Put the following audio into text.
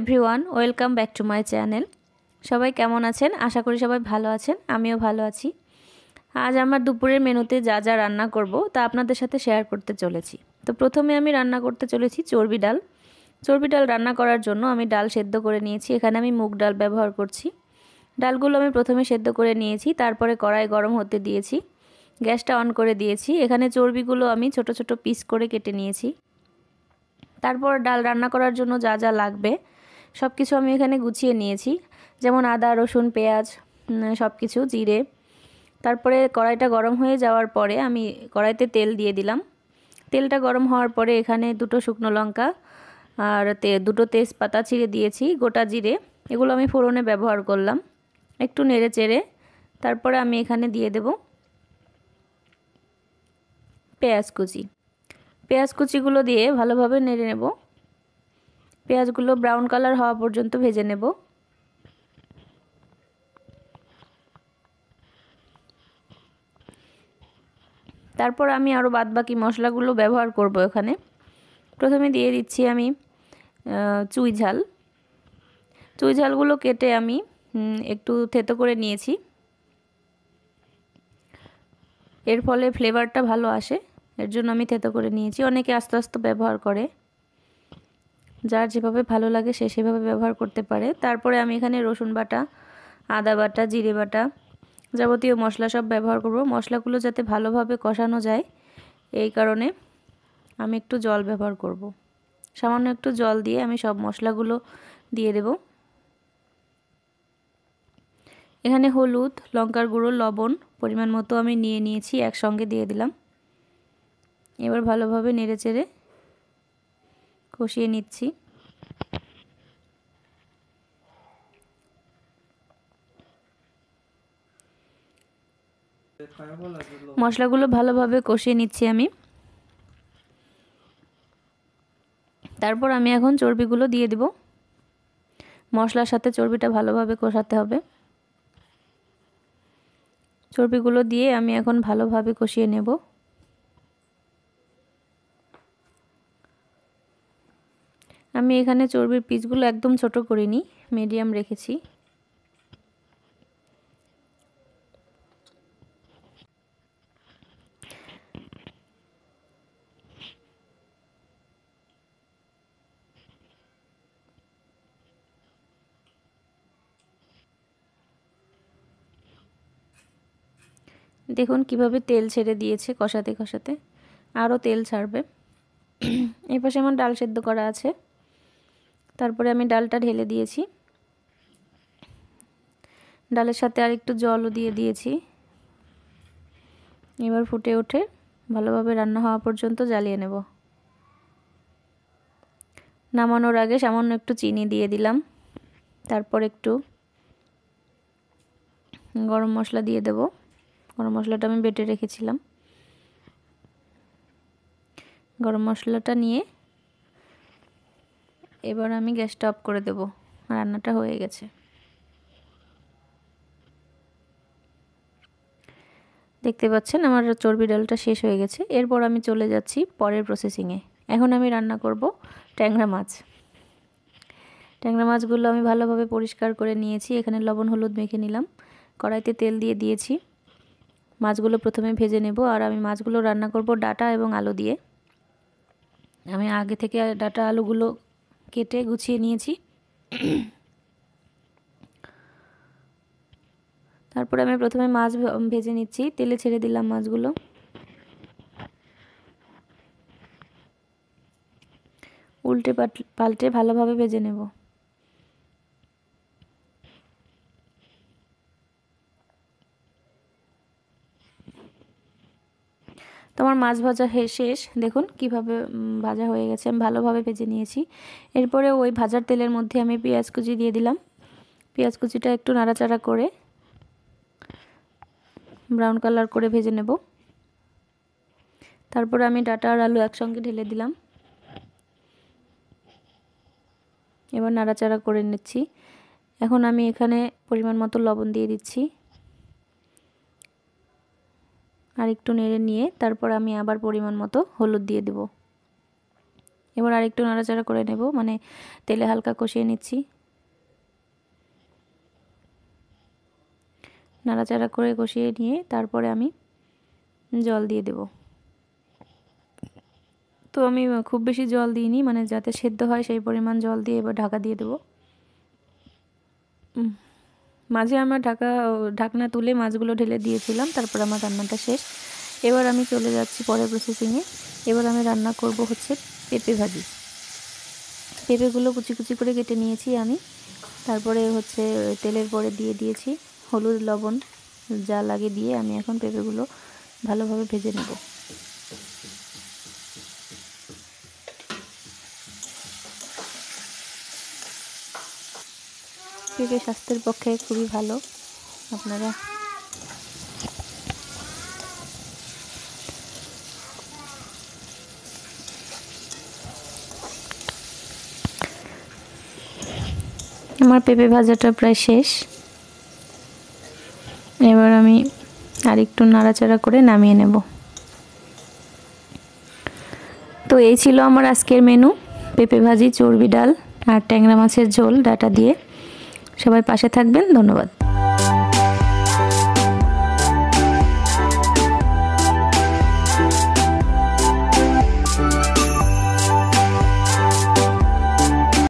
Everyone welcome back to my channel সবাই কেমন আছেন আশা করি সবাই ভালো আছেন আমিও ভালো আছি আজ আমার দুপুরের মেনুতে যা যা রান্না করব তা আপনাদের সাথে শেয়ার করতে চলেছি তো প্রথমে আমি রান্না করতে চলেছি চর্বি ডাল চর্বি ডাল রান্না করার জন্য আমি ডাল সেদ্ধ করে নিয়েছি এখানে আমি মুগ ডাল ব্যবহার করছি ডালগুলো আমি প্রথমে সেদ্ধ করে নিয়েছি তারপরে কড়াই গরম হতে দিয়েছি গ্যাসটা অন করে দিয়েছি এখানে চর্বিগুলো আমি ছোট ছোট পিস করে কেটে নিয়েছি তারপর ডাল রান্না করার জন্য যা যা লাগবে সব কিছু আমি এখানে গুছিয়ে নিয়েছি যেমন আদা রসুন পেঁয়াজ সব কিছু জিরে তারপরে কড়াইটা গরম হয়ে যাওয়ার পরে আমি কড়াইতে তেল দিয়ে দিলাম তেলটা গরম হওয়ার পরে এখানে দুটো শুকনো লঙ্কা আর তে দুটো তেজপাতা ছিঁড়ে দিয়েছি গোটা জিরে এগুলো আমি ফোড়নে ব্যবহার করলাম একটু নেড়ে চেড়ে তারপরে আমি এখানে দিয়ে দেব পেঁয়াজ কুচি পেঁয়াজ কুচিগুলো দিয়ে ভালোভাবে নেড়ে নেব পেঁয়াজগুলো ব্রাউন কালার হওয়া পর্যন্ত ভেজে নেব তারপর আমি আরও বাদবাকি মশলাগুলো ব্যবহার করব এখানে প্রথমে দিয়ে দিচ্ছি আমি চুই ঝাল চুই ঝালগুলো কেটে আমি একটু থেতো করে নিয়েছি এর ফলে ফ্লেভারটা ভালো আসে এর জন্য আমি থেতো করে নিয়েছি অনেকে আস্তে আস্তে ব্যবহার করে যার যেভাবে ভালো লাগে সে সেভাবে ব্যবহার করতে পারে তারপরে আমি এখানে রসুন বাটা আদা বাটা জিরে বাটা যাবতীয় মশলা সব ব্যবহার করব মশলাগুলো যাতে ভালোভাবে কষানো যায় এই কারণে আমি একটু জল ব্যবহার করব। সামান্য একটু জল দিয়ে আমি সব মশলাগুলো দিয়ে দেব এখানে হলুদ লঙ্কার গুঁড়ো লবণ পরিমাণ মতো আমি নিয়ে নিয়েছি একসঙ্গে দিয়ে দিলাম এবার ভালোভাবে নেড়ে চেড়ে কষিয়ে নিচ্ছি মশলাগুলো ভালোভাবে কষিয়ে নিচ্ছি আমি তারপর আমি এখন চর্বিগুলো দিয়ে দিব মশলার সাথে চর্বিটা ভালোভাবে কষাতে হবে চর্বিগুলো দিয়ে আমি এখন ভালোভাবে কষিয়ে নেবো আমি এখানে চর্বির পিসগুলো একদম ছোট করিনি মিডিয়াম রেখেছি দেখুন কিভাবে তেল ছেড়ে দিয়েছে কষাতে কষাতে আরও তেল ছাড়বে এপাশে আমার ডাল সেদ্ধ করা আছে তারপরে আমি ডালটা ঢেলে দিয়েছি ডালের সাথে আর একটু জলও দিয়ে দিয়েছি এবার ফুটে ওঠে ভালোভাবে রান্না হওয়া পর্যন্ত জ্বালিয়ে নেব নামানোর আগে সামান্য একটু চিনি দিয়ে দিলাম তারপর একটু গরম মশলা দিয়ে দেব গরম মশলাটা আমি বেটে রেখেছিলাম গরম মশলাটা নিয়ে এবার আমি গ্যাসটা অফ করে দেবো রান্নাটা হয়ে গেছে দেখতে পাচ্ছেন আমার চর্বি ডালটা শেষ হয়ে গেছে এরপর আমি চলে যাচ্ছি পরের প্রসেসিংয়ে এখন আমি রান্না করব ট্যাংরা মাছ ট্যাংরা মাছগুলো আমি ভালোভাবে পরিষ্কার করে নিয়েছি এখানে লবণ হলুদ মেখে নিলাম কড়াইতে তেল দিয়ে দিয়েছি মাছগুলো প্রথমে ভেজে নেব আর আমি মাছগুলো রান্না করব ডাটা এবং আলু দিয়ে আমি আগে থেকে ডাটা আলুগুলো কেটে গুছিয়ে নিয়েছি তারপরে আমি প্রথমে মাছ ভেজে নিচ্ছি তেলে ছেড়ে দিলাম মাছগুলো উল্টে পাল্টে ভালোভাবে ভেজে নেবো তোমার মাছ ভাজা শেষ দেখুন কিভাবে ভাজা হয়ে গেছে আমি ভালোভাবে ভেজে নিয়েছি এরপরে ওই ভাজার তেলের মধ্যে আমি পেঁয়াজ কুচি দিয়ে দিলাম পেঁয়াজ কুচিটা একটু নাড়াচাড়া করে ব্রাউন কালার করে ভেজে নেব তারপরে আমি ডাটা আর আলু একসঙ্গে ঢেলে দিলাম এবার নাড়াচাড়া করে নিচ্ছি এখন আমি এখানে পরিমাণ মতো লবণ দিয়ে দিচ্ছি আর একটু নেড়ে নিয়ে তারপর আমি আবার পরিমাণ মতো হলুদ দিয়ে দেব এবার আরেকটু নাড়াচাড়া করে নেব মানে তেলে হালকা কষিয়ে নিচ্ছি নাড়াচাড়া করে কষিয়ে নিয়ে তারপরে আমি জল দিয়ে দেব তো আমি খুব বেশি জল দিইনি মানে যাতে সেদ্ধ হয় সেই পরিমাণ জল দিয়ে এবার ঢাকা দিয়ে দেবো মাঝে আমার ঢাকা ঢাকনা তুলে মাছগুলো ঢেলে দিয়েছিলাম তারপর আমার রান্নাটা শেষ এবার আমি চলে যাচ্ছি পরের প্রসেসিংয়ে এবার আমি রান্না করব হচ্ছে পেঁপে ভাজি পেঁপেগুলো কুচি কুচি করে কেটে নিয়েছি আমি তারপরে হচ্ছে তেলের পরে দিয়ে দিয়েছি হলুদ লবণ যা লাগে দিয়ে আমি এখন পেঁপেগুলো ভালোভাবে ভেজে নেব পেঁপে স্বাস্থ্যের পক্ষে খুবই ভালো আপনারা আমার পেঁপে ভাজাটা প্রায় শেষ এবার আমি আর একটু নাড়াচাড়া করে নামিয়ে নেব তো এই ছিল আমার আজকের মেনু পেঁপে ভাজি চর্বি ডাল আর ট্যাংরা মাছের ঝোল ডাটা দিয়ে সবাই পাশে থাকবেন ধন্যবাদ